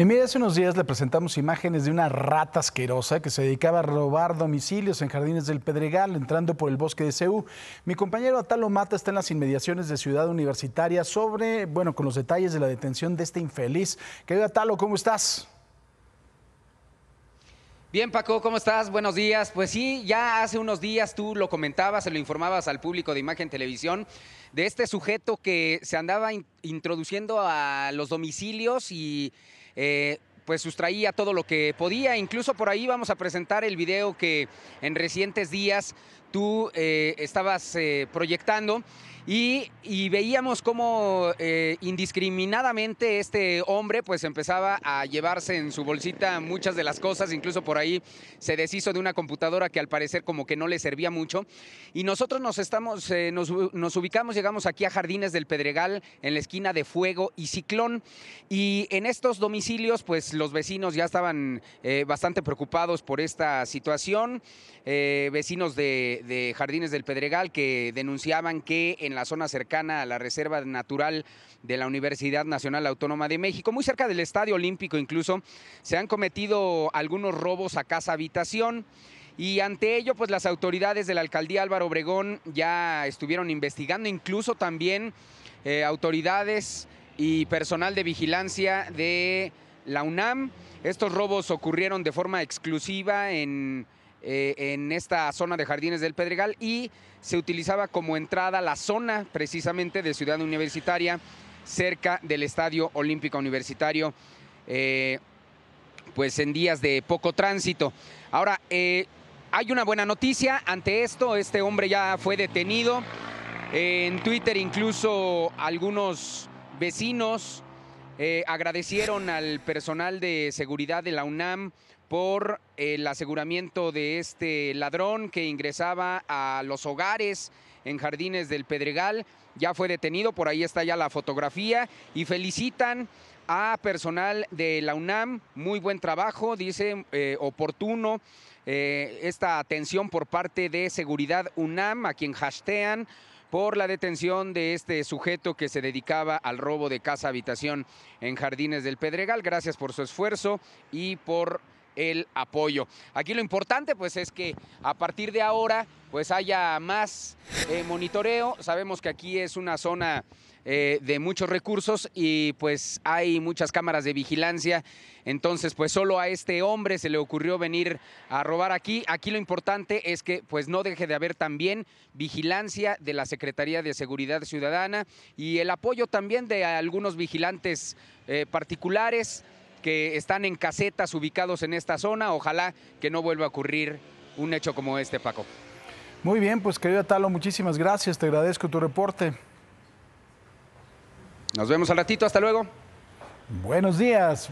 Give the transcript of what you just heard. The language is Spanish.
En mire, hace unos días le presentamos imágenes de una rata asquerosa que se dedicaba a robar domicilios en Jardines del Pedregal, entrando por el bosque de Ceú. Mi compañero Atalo Mata está en las inmediaciones de Ciudad Universitaria sobre, bueno, con los detalles de la detención de este infeliz. Querido Atalo, ¿cómo estás? Bien, Paco, ¿cómo estás? Buenos días. Pues sí, ya hace unos días tú lo comentabas, se lo informabas al público de Imagen Televisión, de este sujeto que se andaba introduciendo a los domicilios y eh, pues sustraía todo lo que podía. Incluso por ahí vamos a presentar el video que en recientes días tú eh, estabas eh, proyectando y, veíamos cómo eh, indiscriminadamente este hombre pues empezaba a llevarse en su bolsita muchas de las cosas, incluso por ahí se deshizo de una computadora que al parecer como que no le servía mucho. Y nosotros nos, estamos, nos, ubicamos, llegamos aquí a Jardines del Pedregal, en la esquina de Fuego y Ciclón. Y en estos domicilios pues los vecinos ya estaban bastante preocupados por esta situación, vecinos de, de, Jardines del Pedregal que denunciaban que en la zona cercana a la Reserva Natural de la Universidad Nacional Autónoma de México, muy cerca del Estadio Olímpico incluso, se han cometido algunos robos a casa habitación. Y ante ello, pues las autoridades de la alcaldía Álvaro Obregón ya estuvieron investigando, incluso también eh, autoridades y personal de vigilancia de la UNAM. Estos robos ocurrieron de forma exclusiva en eh, en esta zona de Jardines del Pedregal y se utilizaba como entrada la zona precisamente de Ciudad Universitaria cerca del Estadio Olímpico Universitario, eh, pues en días de poco tránsito. Ahora, eh, hay una buena noticia ante esto, este hombre ya fue detenido. en Twitter incluso algunos vecinos eh, agradecieron al personal de seguridad de la UNAM por el aseguramiento de este ladrón que ingresaba a los hogares en Jardines del Pedregal. Ya fue detenido, por ahí está ya la fotografía. Y felicitan a personal de la UNAM. Muy buen trabajo, dice, eh, oportuno. Eh, esta atención por parte de Seguridad UNAM, a quien hastean por la detención de este sujeto que se dedicaba al robo de casa-habitación en Jardines del Pedregal. Gracias por su esfuerzo y por el apoyo. Aquí lo importante pues es que a partir de ahora pues haya más eh, monitoreo. Sabemos que aquí es una zona eh, de muchos recursos y pues hay muchas cámaras de vigilancia. Entonces pues solo a este hombre se le ocurrió venir a robar aquí. Aquí lo importante es que pues no deje de haber también vigilancia de la Secretaría de Seguridad Ciudadana y el apoyo también de algunos vigilantes eh, particulares que están en casetas ubicados en esta zona. Ojalá que no vuelva a ocurrir un hecho como este, Paco. Muy bien, pues querido Talo, muchísimas gracias, te agradezco tu reporte. Nos vemos al ratito, hasta luego. Buenos días.